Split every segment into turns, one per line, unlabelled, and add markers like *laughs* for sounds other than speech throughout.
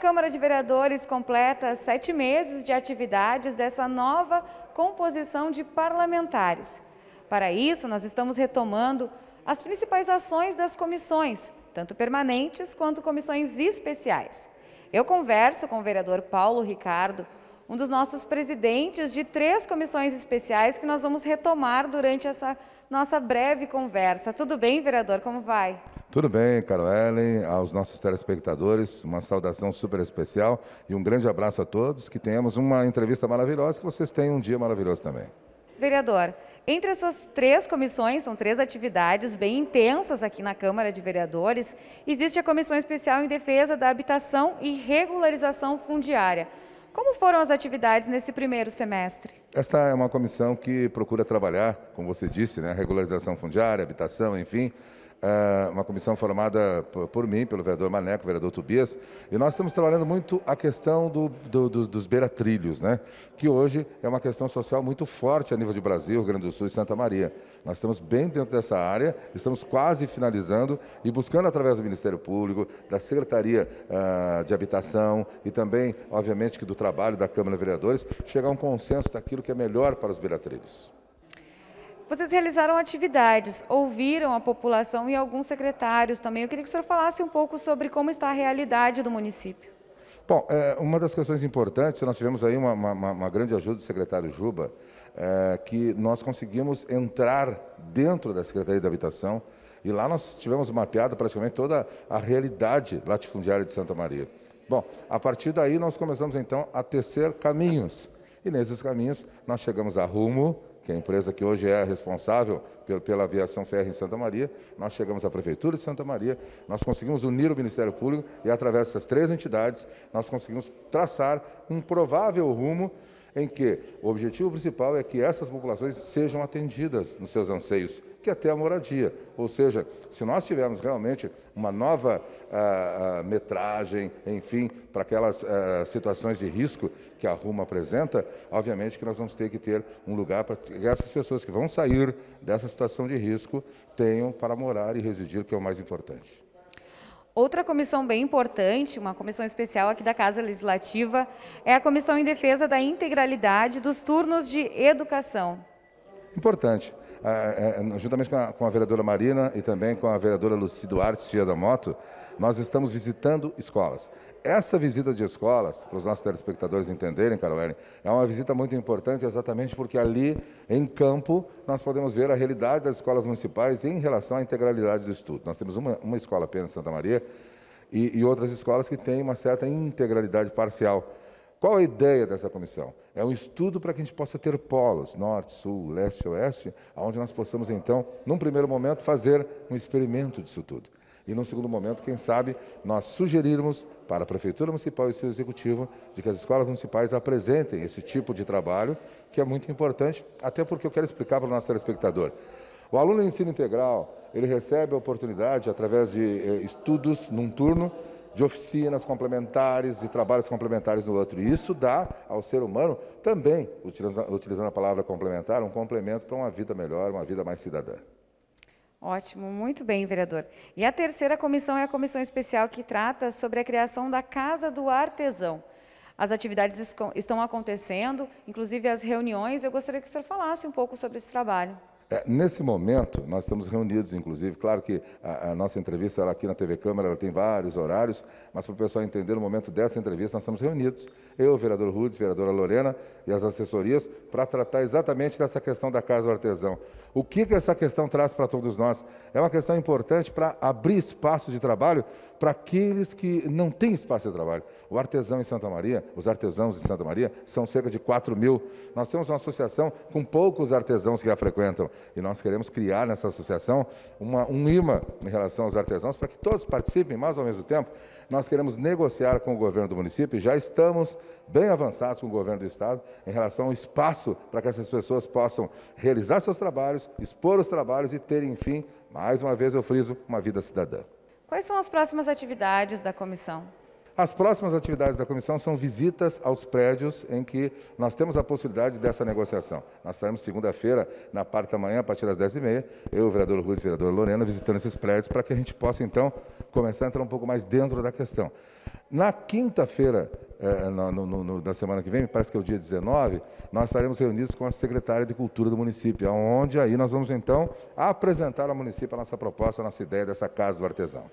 Câmara de Vereadores completa sete meses de atividades dessa nova composição de parlamentares. Para isso, nós estamos retomando as principais ações das comissões, tanto permanentes quanto comissões especiais. Eu converso com o vereador Paulo Ricardo, um dos nossos presidentes de três comissões especiais que nós vamos retomar durante essa nossa breve conversa. Tudo bem, vereador? Como vai?
Tudo bem, Ellen, aos nossos telespectadores, uma saudação super especial e um grande abraço a todos, que tenhamos uma entrevista maravilhosa, que vocês tenham um dia maravilhoso também.
Vereador, entre as suas três comissões, são três atividades bem intensas aqui na Câmara de Vereadores, existe a Comissão Especial em Defesa da Habitação e Regularização Fundiária. Como foram as atividades nesse primeiro semestre?
Esta é uma comissão que procura trabalhar, como você disse, né, regularização fundiária, habitação, enfim, ah, uma comissão formada por mim, pelo vereador Maneco, vereador Tobias, e nós estamos trabalhando muito a questão do, do, dos beiratrilhos né? que hoje é uma questão social muito forte a nível de Brasil, Rio Grande do Sul e Santa Maria. Nós estamos bem dentro dessa área, estamos quase finalizando e buscando através do Ministério Público, da Secretaria uh, de Habitação e também, obviamente, que do trabalho da Câmara de Vereadores, chegar a um consenso daquilo que é melhor para os beiratrilhos
vocês realizaram atividades, ouviram a população e alguns secretários também. Eu queria que o senhor falasse um pouco sobre como está a realidade do município.
Bom, é, uma das questões importantes, nós tivemos aí uma, uma, uma grande ajuda do secretário Juba, é, que nós conseguimos entrar dentro da Secretaria de Habitação e lá nós tivemos mapeado praticamente toda a realidade latifundiária de Santa Maria. Bom, a partir daí nós começamos então a tecer caminhos. E nesses caminhos nós chegamos a Rumo, que é a empresa que hoje é responsável pela aviação férrea em Santa Maria, nós chegamos à Prefeitura de Santa Maria, nós conseguimos unir o Ministério Público e, através dessas três entidades, nós conseguimos traçar um provável rumo em que o objetivo principal é que essas populações sejam atendidas nos seus anseios, que até a moradia. Ou seja, se nós tivermos realmente uma nova ah, ah, metragem, enfim, para aquelas ah, situações de risco que a Ruma apresenta, obviamente que nós vamos ter que ter um lugar para que essas pessoas que vão sair dessa situação de risco tenham para morar e residir, que é o mais importante.
Outra comissão bem importante, uma comissão especial aqui da Casa Legislativa, é a Comissão em Defesa da Integralidade dos Turnos de Educação.
Importante. Ah, é, é, juntamente com a, com a vereadora Marina e também com a vereadora Luci Duarte, tia da moto, nós estamos visitando escolas. Essa visita de escolas, para os nossos telespectadores entenderem, Caroline, é uma visita muito importante exatamente porque ali, em campo, nós podemos ver a realidade das escolas municipais em relação à integralidade do estudo. Nós temos uma, uma escola apenas em Santa Maria e, e outras escolas que têm uma certa integralidade parcial. Qual a ideia dessa comissão? É um estudo para que a gente possa ter polos, norte, sul, leste, oeste, onde nós possamos, então, num primeiro momento, fazer um experimento disso tudo. E, num segundo momento, quem sabe, nós sugerirmos para a Prefeitura Municipal e seu Executivo de que as escolas municipais apresentem esse tipo de trabalho, que é muito importante, até porque eu quero explicar para o nosso telespectador. O aluno em ensino integral, ele recebe a oportunidade, através de eh, estudos num turno, de oficinas complementares, de trabalhos complementares no outro. E isso dá ao ser humano também, utilizando a palavra complementar, um complemento para uma vida melhor, uma vida mais cidadã.
Ótimo, muito bem, vereador. E a terceira comissão é a comissão especial que trata sobre a criação da Casa do Artesão. As atividades estão acontecendo, inclusive as reuniões. Eu gostaria que o senhor falasse um pouco sobre esse trabalho.
É, nesse momento, nós estamos reunidos, inclusive. Claro que a, a nossa entrevista aqui na TV Câmara ela tem vários horários, mas para o pessoal entender, no momento dessa entrevista, nós estamos reunidos. Eu, o vereador Rudes, vereadora Lorena e as assessorias, para tratar exatamente dessa questão da Casa do Artesão. O que, que essa questão traz para todos nós? É uma questão importante para abrir espaço de trabalho para aqueles que não têm espaço de trabalho. O artesão em Santa Maria, os artesãos em Santa Maria, são cerca de 4 mil. Nós temos uma associação com poucos artesãos que a frequentam e nós queremos criar nessa associação uma, um imã em relação aos artesãos, para que todos participem, mas ao mesmo tempo nós queremos negociar com o governo do município, e já estamos bem avançados com o governo do estado em relação ao espaço para que essas pessoas possam realizar seus trabalhos, expor os trabalhos e ter, enfim, mais uma vez eu friso, uma vida cidadã.
Quais são as próximas atividades da comissão?
As próximas atividades da comissão são visitas aos prédios em que nós temos a possibilidade dessa negociação. Nós estaremos segunda-feira, na parte da manhã, a partir das 10h30, eu, o vereador Ruiz e o vereador Lorena, visitando esses prédios para que a gente possa, então, começar a entrar um pouco mais dentro da questão. Na quinta-feira eh, da semana que vem, me parece que é o dia 19, nós estaremos reunidos com a secretária de Cultura do município, onde aí nós vamos, então, apresentar ao município a nossa proposta, a nossa ideia dessa Casa do Artesão.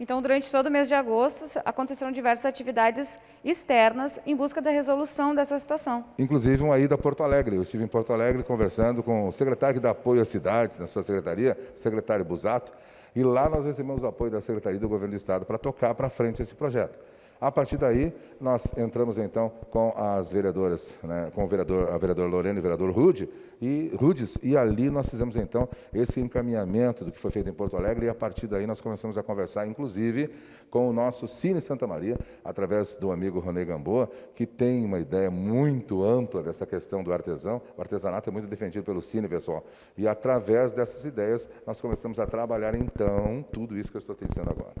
Então, durante todo o mês de agosto, acontecerão diversas atividades externas em busca da resolução dessa situação.
Inclusive, uma ida a Porto Alegre. Eu estive em Porto Alegre conversando com o secretário que dá apoio às cidades, na sua secretaria, o secretário Busato, e lá nós recebemos o apoio da Secretaria do Governo do Estado para tocar para frente esse projeto. A partir daí, nós entramos então com as vereadoras, né, com o vereador, a vereadora Lorena e o vereador Rude, e Rudes, e ali nós fizemos então esse encaminhamento do que foi feito em Porto Alegre, e a partir daí nós começamos a conversar, inclusive, com o nosso Cine Santa Maria, através do amigo Ronei Gamboa, que tem uma ideia muito ampla dessa questão do artesão. O artesanato é muito defendido pelo Cine, pessoal. E através dessas ideias, nós começamos a trabalhar então tudo isso que eu estou te dizendo agora.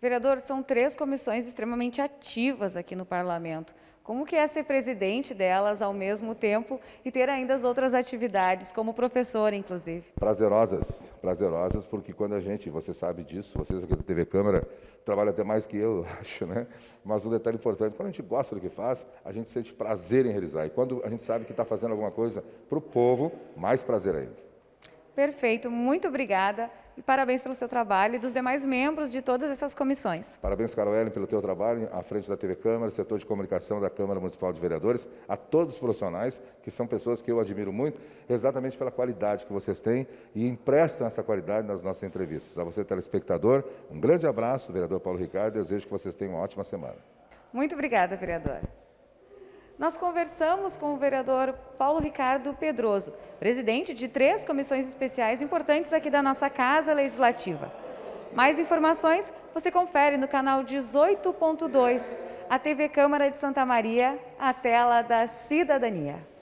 Vereador, são três comissões extremamente ativas aqui no parlamento. Como que é ser presidente delas ao mesmo tempo e ter ainda as outras atividades, como professor, inclusive?
Prazerosas, prazerosas, porque quando a gente, você sabe disso, vocês aqui da TV Câmara trabalham até mais que *laughs* eu, acho, né? Mas um detalhe importante, quando a gente gosta do que faz, a gente sente prazer em realizar. E quando a gente sabe que está fazendo alguma coisa para o povo, mais prazer ainda.
Perfeito, muito obrigada e parabéns pelo seu trabalho e dos demais membros de todas essas comissões.
Parabéns, Carol pelo teu trabalho à frente da TV Câmara, setor de comunicação da Câmara Municipal de Vereadores, a todos os profissionais, que são pessoas que eu admiro muito, exatamente pela qualidade que vocês têm e emprestam essa qualidade nas nossas entrevistas. A você, telespectador, um grande abraço, vereador Paulo Ricardo, desejo que vocês tenham uma ótima semana.
Muito obrigada, Vereador nós conversamos com o vereador Paulo Ricardo Pedroso, presidente de três comissões especiais importantes aqui da nossa Casa Legislativa. Mais informações você confere no canal 18.2, a TV Câmara de Santa Maria, a tela da cidadania.